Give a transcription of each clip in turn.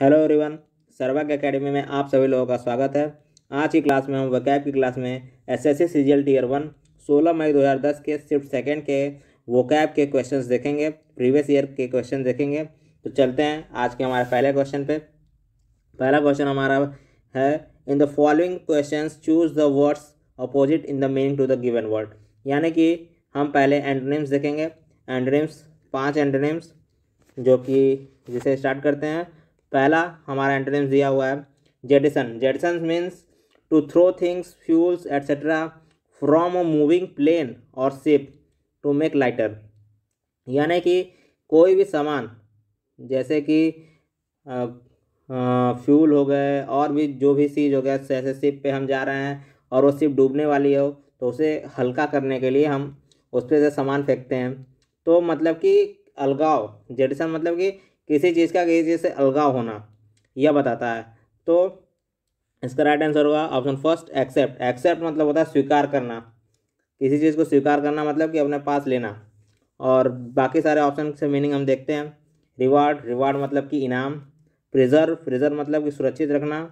Hello everyone सर्वाग academy में आप सभी लोगों का स्वागत है आज की क्लास में हम वकैब की क्लास में S S C C tier one सोलह मई 2010 के सिर्फ सेकंड के वोकैब के क्वेश्चंस देखेंगे प्रीवियस ईयर के क्वेश्चन देखेंगे तो चलते हैं आज के हमारे पहले क्वेश्चन पे पहला क्वेश्चन हमारा है in the following question choose the words opposite in the meaning to the given word यानी कि हम पहले एंड्रेम्स देखेंगे एंड्रेम्स पाँच एंड्रेम्स जो कि जिसे स्टार्ट करते हैं पहला हमारा एंटोनिम्स दिया हुआ है jettison jettison means to throw things fuels etcetera from a moving plane और शिप टू मेक लाइटर यानी कि कोई भी सामान जैसे कि फ्यूल हो गए और भी जो भी चीज़ हो गया जैसे सिप पे हम जा रहे हैं और वो सिप डूबने वाली हो तो उसे हल्का करने के लिए हम उस पर से सामान फेंकते हैं तो मतलब कि अलगाव जेडिसन मतलब कि किसी चीज़ का किसी चीज़ से अलगाव होना यह बताता है तो इसका राइट आंसर होगा ऑप्शन फर्स्ट एक्सेप्ट एक्सेप्ट मतलब होता है स्वीकार करना किसी चीज़ को स्वीकार करना मतलब कि अपने पास लेना और बाकी सारे ऑप्शन से मीनिंग हम देखते हैं रिवार्ड रिवार्ड मतलब कि इनाम प्रिजर्व प्रिजर्व मतलब कि सुरक्षित रखना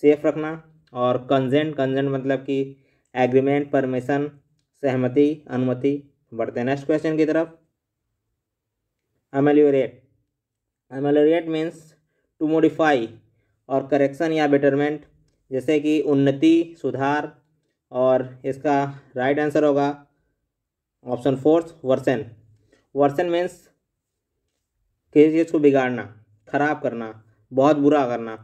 सेफ रखना और कंजेंट कंजेंट मतलब कि एग्रीमेंट परमिशन सहमति अनुमति बढ़ते हैं नेक्स्ट क्वेश्चन की तरफ ameliorate ameliorate means to modify और करेक्शन या बेटरमेंट जैसे कि उन्नति सुधार और इसका राइट आंसर होगा option fourth worsen worsen means किसी चीज़ को बिगाड़ना ख़राब करना बहुत बुरा करना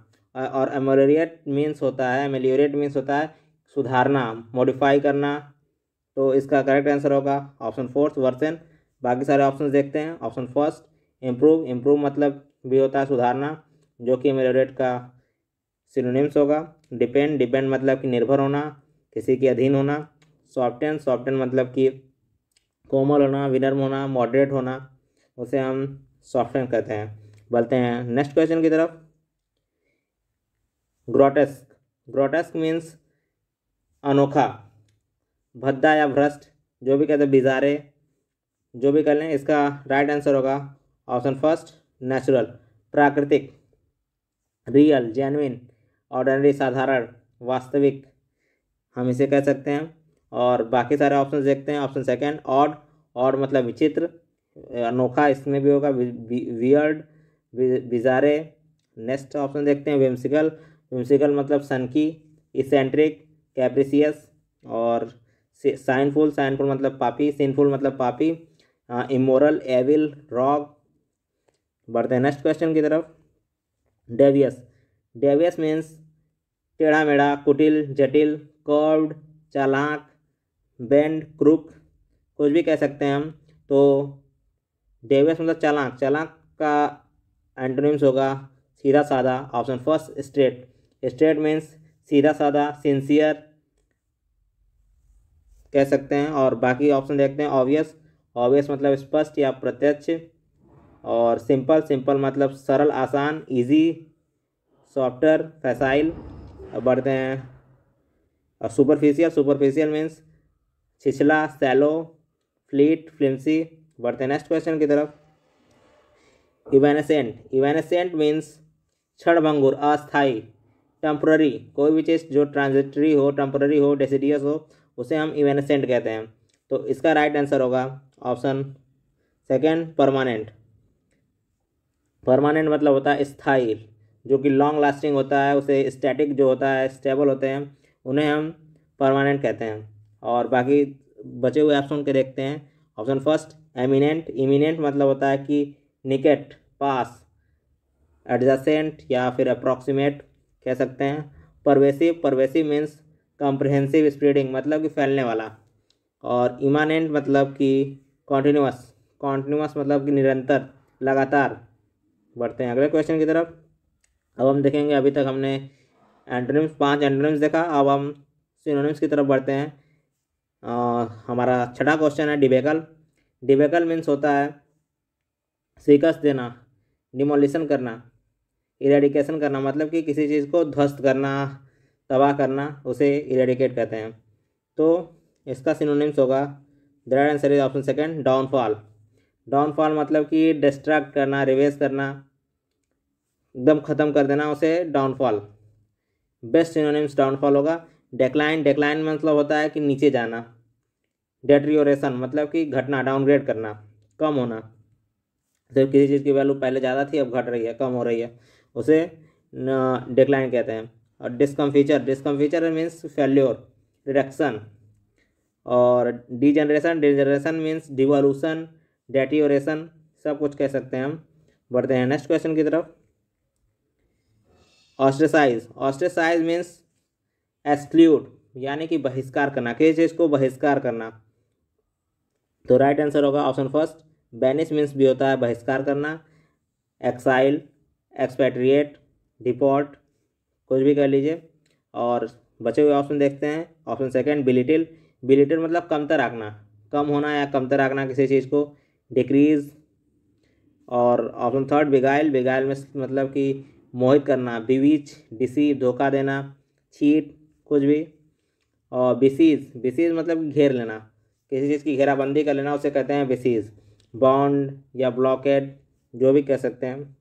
और एमोलोरिएट मीन्स होता है एमेलियोरेट मीन्स होता है सुधारना मॉडिफाई करना तो इसका करेक्ट आंसर होगा ऑप्शन फोर्थ वर्सन बाकी सारे ऑप्शन देखते हैं ऑप्शन फर्स्ट इम्प्रूव इम्प्रूव मतलब भी होता है सुधारना जो कि एमेलोरेट का सिनोनिम्स होगा डिपेंड डिपेंड मतलब कि निर्भर होना किसी के अधीन होना सॉफ्टन सॉफ्टन मतलब कि कोमल होना विनर्म होना मॉडरेट होना उसे हम सॉफ्टन कहते हैं बोलते हैं नेक्स्ट क्वेश्चन की तरफ ग्रोटेस्क ग्रोटेस्क मीन्स अनोखा भद्दा या भ्रष्ट जो भी कहते हैं बिजारे जो भी कह लें इसका राइट आंसर होगा ऑप्शन फर्स्ट नेचुरल प्राकृतिक रियल जेनविन ऑर्डनरी साधारण वास्तविक हम इसे कह सकते हैं और बाकी सारे ऑप्शन देखते हैं ऑप्शन सेकेंड ऑड ऑड मतलब विचित्र अनोखा इसमें भी होगा वियर्ड बिजारे नेक्स्ट ऑप्शन देखते हैं विम्सिकल विम्सिकल मतलब सनकी इसेंट्रिक कैप्रिसियस और साइनफुल साइनफुल मतलब पापी सिनफुल मतलब पापी इमोरल एविल रॉग बढ़ते हैं नेक्स्ट क्वेश्चन की तरफ डेवियस डेवियस मीन्स टेढ़ा मेढ़ा कुटिल जटिल कर्व्ड चालाक बेंड क्रुक कुछ भी कह सकते हैं हम तो डेवियस मतलब चालाक चालाक का एंटोनिम्स होगा सीधा साधा option first straight straight means सीधा साधा सिंसियर कह सकते हैं और बाकी ऑप्शन देखते हैं ऑब्वियस ऑब्वियस मतलब स्पष्ट या प्रत्यक्ष और सिंपल सिंपल मतलब सरल आसान इजी सॉफ्टवेयर फैसाइल बढ़ते हैं और सुपरफिशियल सुपरफिशियल मीन्स छिछला सैलो फ्लीट फ्लिमसी बढ़ते हैं नेक्स्ट क्वेश्चन की तरफ इवेनेसेंट इवेनेसेंट मीन्स क्षणभंगुर अस्थाई टेम्प्ररी कोई भी चीज़ जो ट्रांजिटरी हो टेम्प्ररी हो डेसिडियस हो उसे हम इवेनेसेंट कहते हैं तो इसका राइट आंसर होगा ऑप्शन सेकेंड परमानेंट परमानेंट मतलब होता है स्थाई जो कि लॉन्ग लास्टिंग होता है उसे स्टैटिक जो होता है स्टेबल होते हैं उन्हें हम परमानेंट कहते हैं और बाकी बचे हुए ऑप्शन के देखते हैं ऑप्शन फर्स्ट एमिनेंट इमिनेंट मतलब होता है कि निकट पास एडजसेंट या फिर अप्रॉक्सीमेट कह सकते हैं pervasive pervasive means comprehensive spreading मतलब कि फैलने वाला और इमानेंट मतलब कि कॉन्टीन्यूस कॉन्टीन्यूस मतलब कि निरंतर लगातार बढ़ते हैं अगले क्वेश्चन की तरफ अब हम देखेंगे अभी तक हमने एंटोनिम्स पांच एंटोनिम्स देखा अब हम सिनोनिम्स की तरफ बढ़ते हैं आ, हमारा छठा क्वेश्चन है डिबेकल डिबेकल मीन्स होता है शिकस्त देना डिमोलिशन करना इरेडिकेशन करना मतलब कि किसी चीज़ को ध्वस्त करना तबाह करना उसे इरेडिकेट कहते हैं तो इसका सिनोनिम्स होगा the right answer is option second downfall downfall मतलब कि डिस्ट्रैक्ट करना रिवेज करना एकदम ख़त्म कर देना उसे डाउनफॉल बेस्ट सिनोनिम्स डाउनफॉल होगा डेक्लाइन डेक्लाइन मतलब होता है कि नीचे जाना डेट्रियोरेशन मतलब कि घटना डाउनग्रेड करना कम होना जब किसी चीज़ की वैल्यू पहले ज़्यादा थी अब घट रही है कम हो रही है उसे डिक्लाइन कहते हैं और discomfiture discomfiture means failure reduction और degeneration generation means devolution deterioration सब कुछ कह सकते हैं हम बढ़ते हैं नेक्स्ट क्वेश्चन की तरफ ऑस्ट्रेसाइज ऑस्ट्रेसाइज मीन्स एक्सक्लूड यानी कि बहिष्कार करना किसी चीज़ को बहिष्कार करना तो राइट आंसर होगा ऑप्शन फर्स्ट बैनिश मीन्स भी होता है बहिष्कार करना एक्साइल एक्सपैट्रिएट डिपोर्ट कुछ भी कर लीजिए और बचे हुए ऑप्शन देखते हैं ऑप्शन सेकंड बिलिटिल बिलिटिल मतलब कमतर आखना कम होना या कमतर रखना किसी चीज़ को डिक्रीज और ऑप्शन थर्ड बिगाइल बिगाइल में मतलब कि मोहित करना बिवीच डिसीव धोखा देना छीट कुछ भी और बिसीज बिसीज मतलब घेर लेना किसी चीज़ की घेराबंदी कर लेना उसे कहते हैं बिसीज बॉन्ड या ब्लॉकेट जो भी कह सकते हैं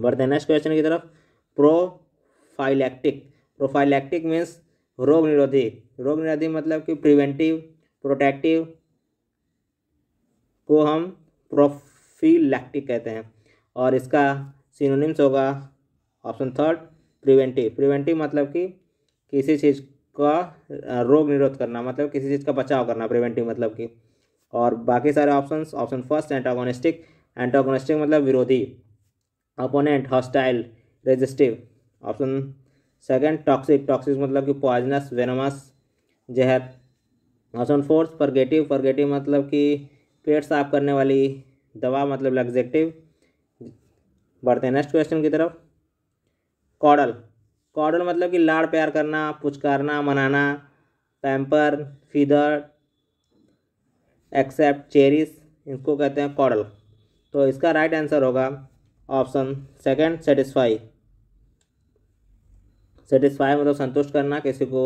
बढ़ते हैं नेक्स्ट क्वेश्चन की तरफ प्रोफाइलैक्टिक प्रोफाइलैक्टिक मीन्स रोग निरोधी रोग निरोधी मतलब कि प्रिवेंटिव प्रोटेक्टिव को हम प्रोफीलैक्टिक कहते हैं और इसका सिनोनिम्स होगा ऑप्शन थर्ड प्रिवेंटिव प्रिवेंटिव मतलब कि किसी चीज़ का रोग निरोध करना मतलब किसी चीज़ का बचाव करना प्रिवेंटिव मतलब कि और बाकी सारे options option first antagonistic antagonistic मतलब विरोधी opponent hostile resistive option second toxic toxic मतलब कि पॉइजनस वेनमस जहर ऑप्शन फोर्थ परगेटिव परगेटिव मतलब कि पेट साफ करने वाली दवा मतलब लग्जेक्टिव बढ़ते हैं नेक्स्ट क्वेश्चन की तरफ कॉडल कॉडल मतलब कि लाड़ प्यार करना पुचकारना मनाना पैम्पर फीदर एक्सेप्ट चेरिस इनको कहते हैं कॉडल तो इसका राइट आंसर होगा ऑप्शन सेकंड सेटिस्फाई सेटिस्फाई मतलब संतुष्ट करना किसी को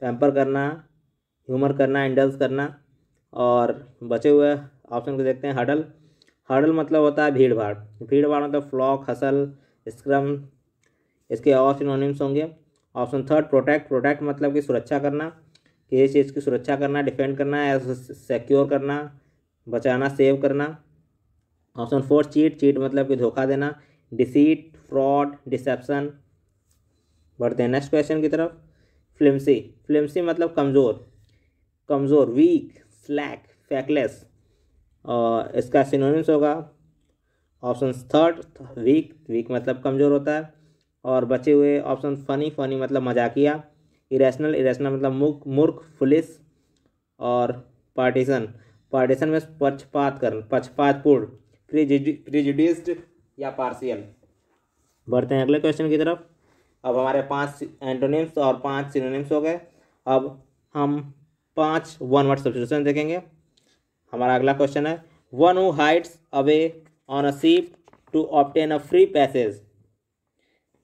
पैम्पर करना ह्यूमर करना इंडल्स करना और बचे हुए ऑप्शन को देखते हैं हडल हडल मतलब होता है भीड़ भाड़ भीड़ भाड़ मतलब फ्लॉक हसल स्क्रम इसके और सिनोनिम्स होंगे ऑप्शन थर्ड प्रोटेक्ट प्रोटेक्ट मतलब कि सुरक्षा करना किसी चीज़ की सुरक्षा करना डिफेंड करना या सिक्योर करना बचाना सेव करना ऑप्शन फोर चीट चीट मतलब कि धोखा देना डिसीट फ्रॉड डिसेप्शन बढ़ते हैं नेक्स्ट क्वेश्चन की तरफ फ्लिमसी फ्लिमसी मतलब कमज़ोर कमज़ोर वीक स्लैक फैकलेस और इसका सिनोनिम्स होगा ऑप्शन थर्ड वीक वीक मतलब कमज़ोर होता है और बचे हुए ऑप्शन फनी फनी मतलब मजाकिया इरेशनल इरेशनल मतलब मूर्ख मूर्ख फुलिस और पार्टीशन पार्टीशन में पक्षपात कर पक्षपातपूर्ण प्रिजुडिस्ड या पार्शियल बढ़ते हैं अगले क्वेश्चन की तरफ अब हमारे पांच एंटोनिम्स और पांच सिनोनिम्स हो गए अब हम पांच वन वर्ड सब्सिट्यूशन देखेंगे हमारा अगला क्वेश्चन है one who hides away on a ship to obtain a free passage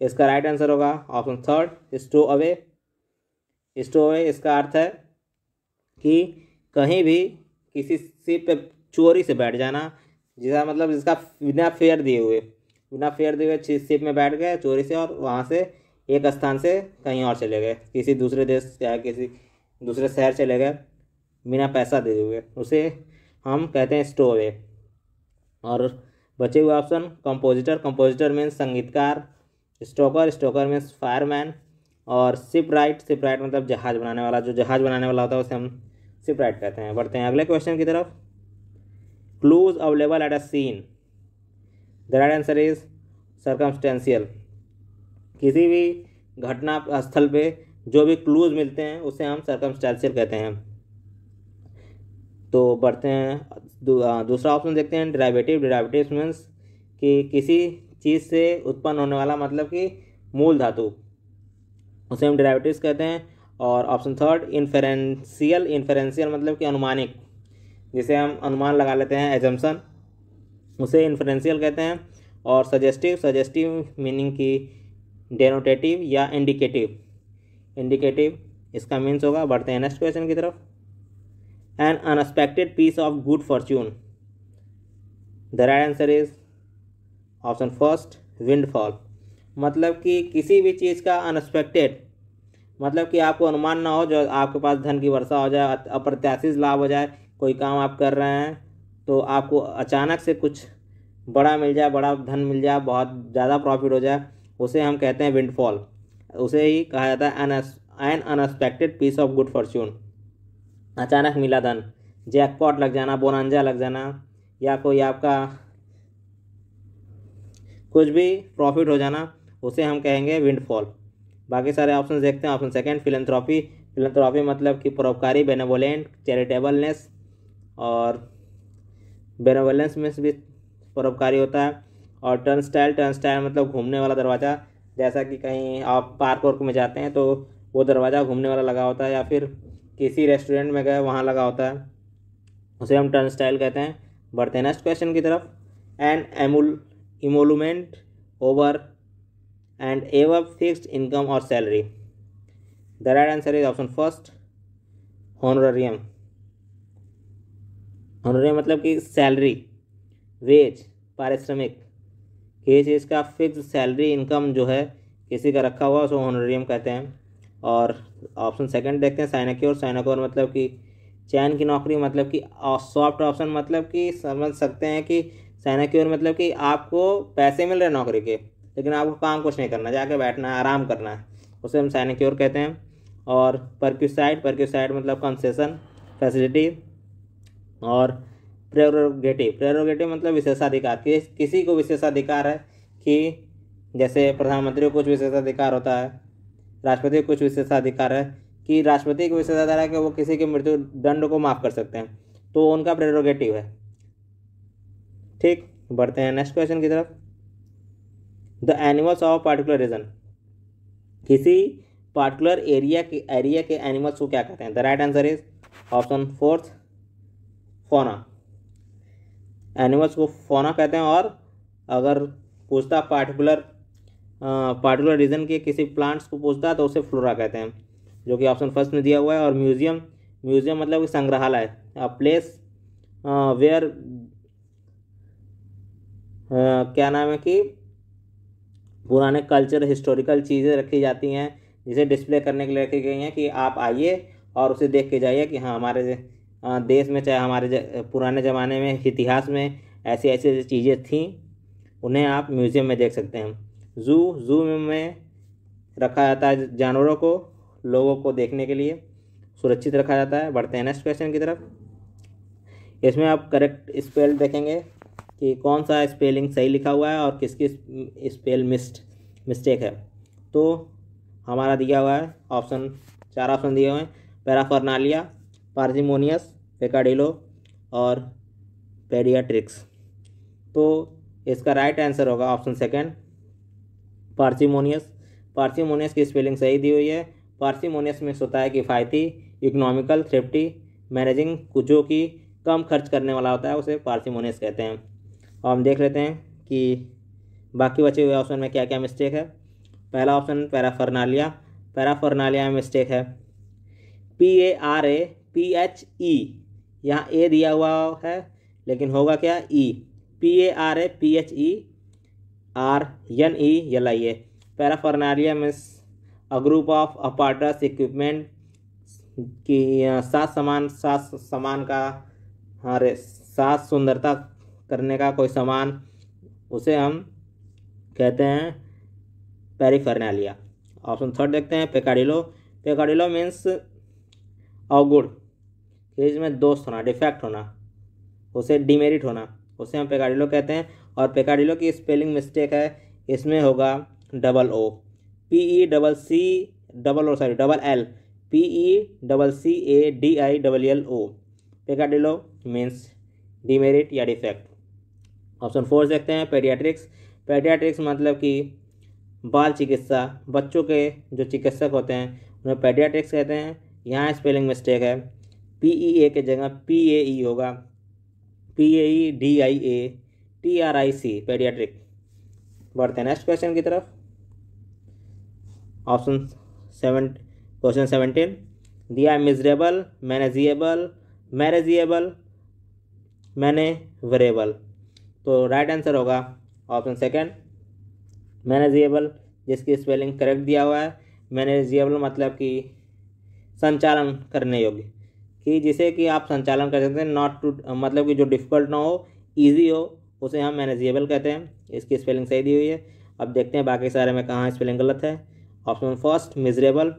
इसका राइट आंसर होगा option third stow away stow away इसका अर्थ है कि कहीं भी किसी सीप पे चोरी से बैठ जाना जिसका मतलब जिसका बिना फेयर दिए हुए बिना फेयर दिए हुए सीप में बैठ गए चोरी से और वहाँ से एक स्थान से कहीं और चले गए किसी दूसरे देश या किसी दूसरे शहर चले गए बिना पैसा दिए हुए उसे हम कहते हैं स्टोवे और बचे हुए ऑप्शन कंपोजिटर कंपोजिटर मीन्स संगीतकार स्टोकर स्टोकर मीन्स फायरमैन और सिप राइट सिप राइट मतलब जहाज़ बनाने वाला जो जहाज़ बनाने वाला होता है उसे हम सिप राइट कहते हैं बढ़ते हैं अगले क्वेश्चन की तरफ clues available at a scene the right answer is circumstantial किसी भी घटना स्थल पे जो भी क्लूज मिलते हैं उसे हम सरकमस्टेंशियल कहते हैं तो बढ़ते हैं दूसरा ऑप्शन देखते हैं डेराइवेटिव डेराइवेटिव मीन्स कि किसी चीज़ से उत्पन्न होने वाला मतलब कि मूल धातु उसे हम डेराइवेटिव्स कहते हैं और ऑप्शन थर्ड इन्फेरेंशियल इन्फेरेंशियल मतलब कि अनुमानिक जिसे हम अनुमान लगा लेते हैं एजम्सन उसे इन्फेरेंशियल कहते हैं और सजेस्टिव सजेस्टिव मीनिंग की डेनोटेटिव या इंडिकेटिव इंडिकेटिव इसका मीन्स होगा बढ़ते हैं नेक्स्ट क्वेश्चन की तरफ an unexpected piece of good fortune? The right answer is option first windfall. मतलब कि किसी भी चीज़ का अनएक्सपेक्टेड मतलब कि आपको अनुमान ना हो जो आपके पास धन की वर्षा हो जाए अप्रत्याशित लाभ हो जाए कोई काम आप कर रहे हैं तो आपको अचानक से कुछ बड़ा मिल जाए बड़ा धन मिल जाए बहुत ज़्यादा प्रॉफिट हो जाए उसे हम कहते हैं विंडफॉल उसे ही कहा जाता है an an unexpected piece of good fortune अचानक मिला धन जैकपॉट लग जाना बोनांजा लग जाना या कोई आपका कुछ भी प्रॉफिट हो जाना उसे हम कहेंगे विंडफॉल बाकी सारे ऑप्शन देखते हैं ऑप्शन सेकंड फिलंथ्रॉफी फिलंथ्रॉफी मतलब कि परोपकारी बेनेवोलेंट चैरिटेबलनेस और बेनोवलेंस में भी परोपकारी होता है और टर्न स्टाइल टर्न स्टाइल मतलब घूमने वाला दरवाज़ा जैसा कि कहीं आप पार्क वर्क में जाते हैं तो वो दरवाज़ा घूमने वाला लगा होता है या फिर किसी रेस्टोरेंट में गए वहाँ लगा होता है उसे हम टर्न स्टाइल कहते हैं बढ़ते हैं नेक्स्ट क्वेश्चन की तरफ एन एमुल emolument over and ever fixed income और salary the right answer is option first honorarium honorarium मतलब कि सैलरी वेज पारिश्रमिक किसी चीज़ का फिक्स सैलरी इनकम जो है किसी का रखा हुआ उसको होनोरियम कहते हैं और ऑप्शन सेकंड देखते हैं साइनाक्योर साइनाक्योर मतलब कि चैन की नौकरी मतलब कि सॉफ्ट ऑप्शन मतलब कि समझ सकते हैं कि साइनाक्योर मतलब कि आपको पैसे मिल रहे हैं नौकरी के लेकिन आपको काम कुछ नहीं करना जाके बैठना है आराम करना है उसे हम साइनाक्योर कहते हैं और परक्यूसाइड परक्यूसाइड मतलब कंसेसन फैसिलिटी और प्रेरोगेटिव प्रेरोगेटिव मतलब विशेषाधिकार किसी को विशेषाधिकार है कि जैसे प्रधानमंत्री को कुछ विशेषाधिकार होता है राष्ट्रपति के कुछ विशेषाधिकार है कि राष्ट्रपति के विशेषाधिकार है कि वो किसी के मृत्यु दंड को माफ़ कर सकते हैं तो उनका प्रेरोगेटिव है ठीक बढ़ते हैं नेक्स्ट क्वेश्चन की तरफ the animals of particular region किसी पार्टिकुलर एरिया के एरिया के एनिमल्स को क्या कहते हैं the right answer is option fourth fauna animals को फोना कहते हैं और अगर पूछता पार्टिकुलर पार्टिकुलर रीजन के किसी प्लांट्स को पूछता है तो उसे फ्लोरा कहते हैं जो कि ऑप्शन फर्स्ट में दिया हुआ है और म्यूजियम म्यूजियम मतलब कि संग्रहालय प्लेस वेयर क्या नाम है कि पुराने कल्चर हिस्टोरिकल चीज़ें रखी जाती हैं जिसे डिस्प्ले करने के लिए रखी गई हैं कि आप आइए और उसे देख के जाइए कि हाँ हमारे देश में चाहे हमारे पुराने ज़माने में इतिहास में ऐसी ऐसी चीज़ें थीं उन्हें आप म्यूज़ियम में देख सकते हैं जू जू में रखा जाता है जानवरों को लोगों को देखने के लिए सुरक्षित रखा जाता है बढ़ते हैं नेक्स्ट क्वेश्चन की तरफ इसमें आप करेक्ट स्पेल देखेंगे कि कौन सा स्पेलिंग सही लिखा हुआ है और किसकी स्पेल मिस्ट मिस्टेक है तो हमारा दिया हुआ है ऑप्शन चार ऑप्शन दिए हुए हैं पैराफर्नालिया पार्जिमोनियस पेकाडिलो और पेडियाट्रिक्स तो इसका राइट आंसर होगा ऑप्शन सेकेंड पार्सिमोनियस पार्सिमोनियस की स्पेलिंग सही दी हुई है पार्सिमोनियस में होता है किफ़ायती इकोनॉमिकल सेफ्टी मैनेजिंग कुछों की कम खर्च करने वाला होता है उसे पार्सिमोनियस कहते हैं और हम देख लेते हैं कि बाकी बचे हुए ऑप्शन में क्या क्या मिस्टेक है पहला ऑप्शन पैराफर्नालिया पैराफर्नालिया में मिस्टेक है P A R A P H E यहाँ ए दिया हुआ है लेकिन होगा क्या E P A R A P H E R N I A paraphernalia means a group of apparatus equipment की सात समान सात सामान का हरे हाँ सात सुंदरता करने का कोई सामान उसे हम कहते हैं पेरीफर्नालिया ऑप्शन थर्ड देखते हैं पेकाडिलो पेकाडिलो मीन्स अवगुण इसमें दोस्त होना डिफेक्ट होना उसे डिमेरिट होना उसे हम पेकाडिलो कहते हैं और पेकाडिलो की स्पेलिंग मिस्टेक है इसमें होगा double O P E e double C double O sorry double L P E double C A D I double L O peccadillo means demerit या डिफेक्ट ऑप्शन फोर देखते हैं पेडियाट्रिक्स पेडियाट्रिक्स मतलब कि बाल चिकित्सा बच्चों के जो चिकित्सक होते हैं उन्हें पेडियाट्रिक्स कहते हैं यहाँ स्पेलिंग मिस्टेक है पी ई ए के जगह पी ए ई होगा P A E D I A T R I C paediatric बढ़ते हैं नेक्स्ट क्वेश्चन की तरफ ऑप्शन सेवन क्वेश्चन सेवनटीन दिया measurable marriageable marriageable manoeuvrable तो राइट आंसर होगा ऑप्शन सेकेंड मैनेजिएबल जिसकी स्पेलिंग करेक्ट दिया हुआ है मैनेजिएबल मतलब कि संचालन करने योग्य कि जिसे कि आप संचालन कर सकते हैं नॉट टू मतलब कि जो डिफ़िकल्ट ना हो ईजी हो उसे हम मैनेजिएबल कहते हैं इसकी स्पेलिंग सही दी हुई है अब देखते हैं बाकी सारे में कहाँ स्पेलिंग गलत है ऑप्शन फर्स्ट मिजरेबल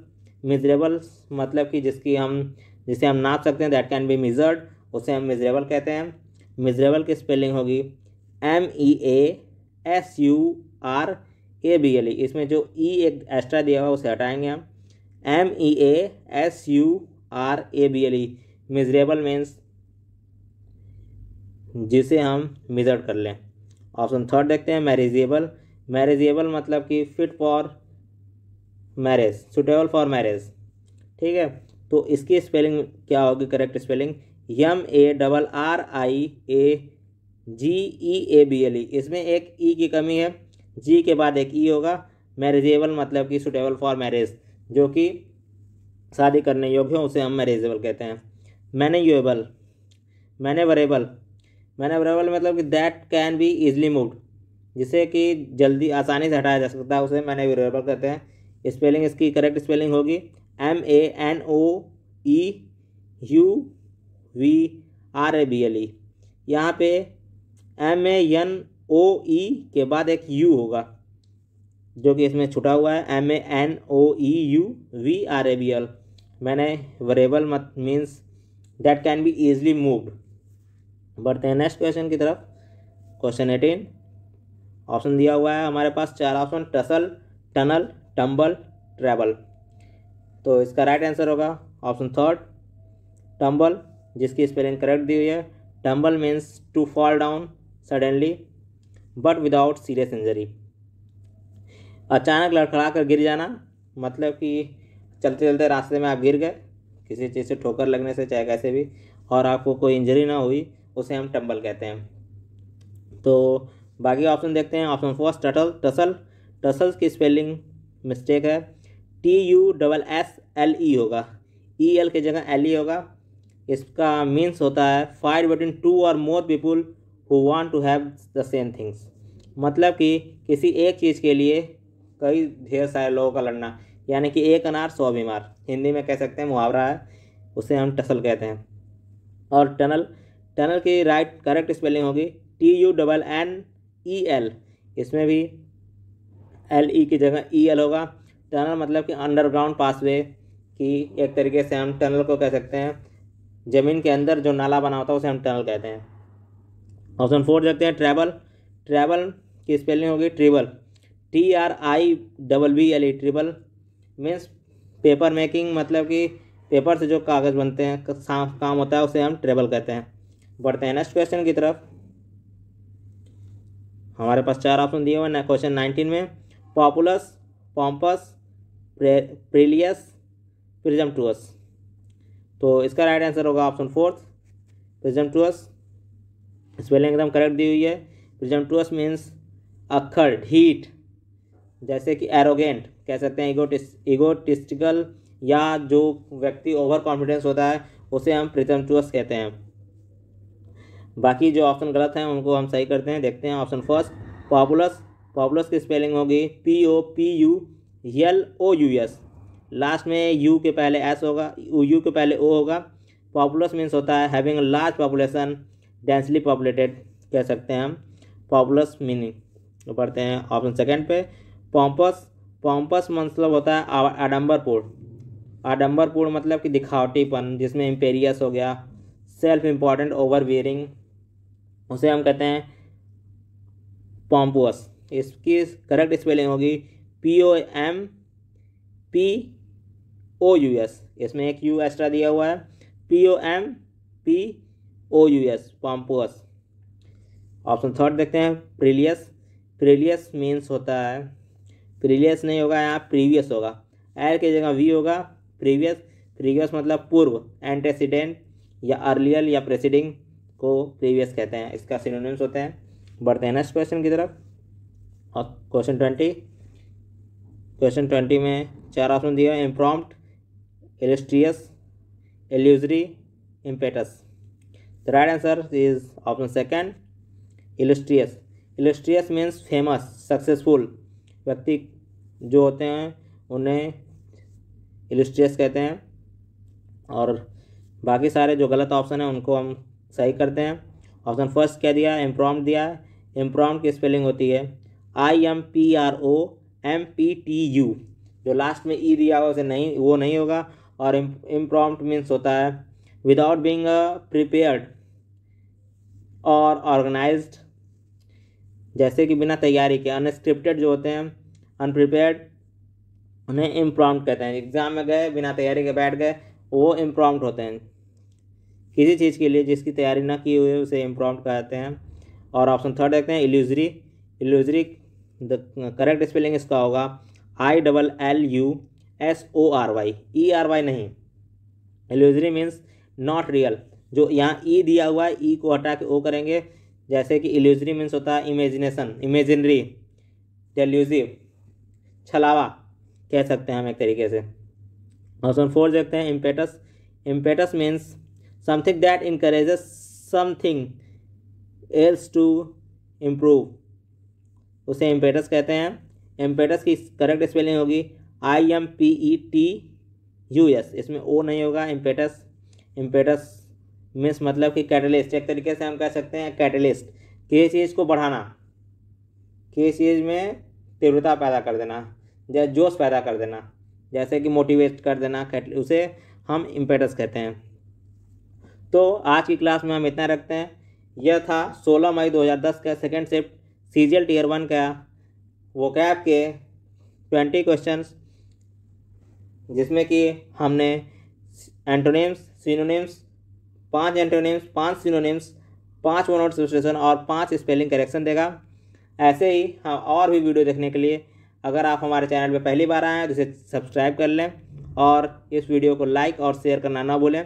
मिजरेबल मतलब कि जिसकी हम जिसे हम नाप सकते हैं दैट कैन बी मिजर्ड उसे हम मिजरेबल कहते हैं मिजरेबल की स्पेलिंग होगी M E A S U R A B L E इसमें जो ई e एक एक्स्ट्रा दिया हुआ उसे हटाएंगे हम M E A S U R A B L E measurable means जिसे हम मेज़र कर लें ऑप्शन थर्ड देखते हैं मैरिजेबल मैरिजेबल मतलब कि fit for marriage suitable for marriage ठीक है तो इसकी स्पेलिंग क्या होगी correct spelling M A double R I A G E A B L E इसमें एक ई e की कमी है जी के बाद एक ई e होगा मैरिजेबल मतलब कि सुटेबल फॉर मैरिज जो कि शादी करने योग्य हो उसे हम मैरिजेबल कहते हैं मैनेजेबल मैनेवरेबल मैंने मैनवरेबल मतलब कि that can be easily move जिसे कि जल्दी आसानी से हटाया जा सकता है उसे मैंने मैनवरेबल कहते हैं स्पेलिंग इसकी करेक्ट स्पेलिंग होगी M A N O E U V R A B L E यहाँ पे एम ए एन ओ ई के बाद एक यू होगा जो कि इसमें छुटा हुआ है M A N O E U V R A B L manoeuvrable मत means that can be easily moved बढ़ते हैं नेक्स्ट क्वेश्चन की तरफ क्वेश्चन एटीन ऑप्शन दिया हुआ है हमारे पास चार option tussle tunnel tumble travel तो इसका राइट आंसर होगा ऑप्शन थर्ड टम्बल जिसकी स्पेलिंग करेक्ट दी हुई है tumble means to fall down suddenly but without serious injury अचानक लड़खड़ा कर गिर जाना मतलब कि चलते चलते रास्ते में आप गिर गए किसी चीज़ से ठोकर लगने से चाहे कैसे भी और आपको कोई इंजरी ना हुई उसे हम टम्बल कहते हैं तो बाकी ऑप्शन देखते हैं ऑप्शन फर्स्ट टटल टसल टसल्स की स्पेलिंग मिस्टेक है T U double S L E होगा ई एल की जगह एल ई होगा इसका मीन्स होता है फाइट बिटवीन टू और more people who want to have the same things मतलब कि किसी एक चीज़ के लिए कई ढेर सारे लोगों का लड़ना यानी कि एक अनार सौ बीमार हिंदी में कह सकते हैं मुहावरा है उसे हम टसल कहते हैं और टनल टनल की राइट करेक्ट स्पेलिंग होगी T U double N E L इसमें भी एल ई e की जगह ई e एल होगा टनल मतलब कि अंडरग्राउंड पासवे की एक तरीके से हम टनल को कह सकते हैं ज़मीन के अंदर जो नाला बना होता है उसे हम टनल कहते हैं ऑप्शन फोर देखते हैं ट्रैवल ट्रैवल की स्पेलिंग होगी tribble T R I double B L E tribble means paper making मतलब कि पेपर से जो कागज़ बनते हैं काम होता है उसे हम ट्रेबल कहते हैं बढ़ते हैं नेक्स्ट क्वेश्चन की तरफ हमारे पास चार ऑप्शन दिए हुए हैं क्वेश्चन नाइनटीन में populous pompous perilous presumptuous तो इसका राइट आंसर होगा option fourth presumptuous spelling एकदम करेक्ट दी हुई है प्रिजम टूअस मीन्स अखर हीट जैसे कि एरोगेंट कह सकते हैं इगोटिस इगोटिस्टिकल या जो व्यक्ति ओवर कॉन्फिडेंस होता है उसे हम प्रिजम टूअस कहते हैं बाकी जो ऑप्शन गलत हैं उनको हम सही करते हैं देखते हैं ऑप्शन फर्स्ट पॉपुलस पॉपुलस की स्पेलिंग होगी P O P U L O U S last में यू के पहले एस होगा यू के पहले ओ होगा पॉपुलस मीन्स होता है having large population densely populated कह सकते हैं हम पॉपुलस मीनिंग तो पढ़ते हैं ऑप्शन सेकेंड पे पॉम्पस पॉम्पस मतलब होता है आडम्बरपूर्ण आडम्बरपुर मतलब कि दिखावटीपन जिसमें इम्पेरियस हो गया सेल्फ इम्पॉर्टेंट ओवर वियरिंग उसे हम कहते हैं पॉम्पोस इसकी करेक्ट स्पेलिंग होगी P O M P O U S इसमें एक यू एक्स्ट्रा दिया हुआ है P O M P O U S pompous option third देखते हैं प्रीलियस प्रीलियस मीन्स होता है प्रीलियस नहीं होगा यहाँ प्रीवियस होगा एल की जगह वी होगा प्रीवियस प्रीवियस मतलब पूर्व एंटेसिडेंट या अर्लियल या प्रेसिडिंग को प्रीवियस कहते हैं इसका सिनोनिम्स होते हैं बढ़ते हैं नेक्स्ट क्वेश्चन की तरफ और क्वेश्चन ट्वेंटी क्वेश्चन ट्वेंटी में चार ऑप्शन दिए हैं impromptu illustrious illusory impetus the right answer is option second illustrious illustrious means famous successful व्यक्ति जो होते हैं उन्हें इलेस्ट्रियस कहते हैं और बाकी सारे जो गलत ऑप्शन हैं उनको हम सही करते हैं ऑप्शन फर्स्ट क्या दिया एम्प्रॉम दिया एम्प्रॉम की स्पेलिंग होती है I M P R O M P T U जो लास्ट में ई e दिया उसे नहीं वो नहीं होगा और इम्प्रॉम मीन्स होता है विदाउट बींग प्रिपेयर्ड और ऑर्गेनाइज जैसे कि बिना तैयारी के अनस्क्रिप्टेड जो होते हैं अनप्रिपेयर्ड उन्हें इम्प्रॉम्प्ट कहते हैं एग्ज़ाम में गए बिना तैयारी के बैठ गए वो इम्प्रॉम्प्ट होते हैं किसी चीज़ के लिए जिसकी तैयारी ना की हुई उसे इम्प्रॉम्प्ट कहते हैं और ऑप्शन थर्ड देखते हैं illusory illusory the correct spelling इसका होगा I double L U S O R Y E R Y नहीं इल्यूजरी मीन्स नॉट रियल जो यहाँ ई e दिया हुआ है ई e को हटा के ओ करेंगे जैसे कि इल्यूजरी मीन्स होता है इमेजिनेशन इमेजिनरी डेल्यूजिव छलावा कह सकते हैं हम एक तरीके से ऑप्शन फोर देखते हैं impetus impetus means something that encourages something else to improve उसे एम्पेटस कहते हैं एम्पेटस की करेक्ट स्पेलिंग होगी I M P E T U S इसमें ओ नहीं होगा एम्पेटस एम्पेटस मीन्स मतलब कि कैटलिस्ट एक तरीके से हम कह सकते हैं कैटलिस्ट के चीज़ को बढ़ाना के चीज़ में तीव्रता पैदा कर देना या जोश पैदा कर देना जैसे कि मोटिवेट कर देना उसे हम इम्पेटस कहते हैं तो आज की क्लास में हम इतना रखते हैं यह था 16 मई 2010 का second shift C G L tier one का वो कैब के ट्वेंटी क्वेश्चन जिसमें कि हमने एंटोनिम्स सिनोनिम्स पांच एंटोनिम्स पांच सिनोनिम्स पांच वन आउट सब्सटेशन और पांच स्पेलिंग करेक्शन देगा ऐसे ही हम और भी वीडियो देखने के लिए अगर आप हमारे चैनल पर पहली बार आए हैं तो इसे सब्सक्राइब कर लें और इस वीडियो को लाइक और शेयर करना ना भूलें